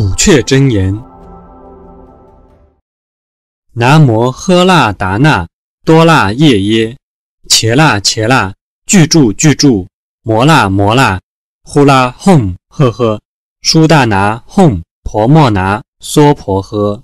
古雀真言：南摩喝那达那多那夜耶，茄那茄那巨住巨住，摩那摩那呼啦哄呵呵，苏大拿哄婆莫拿娑婆诃。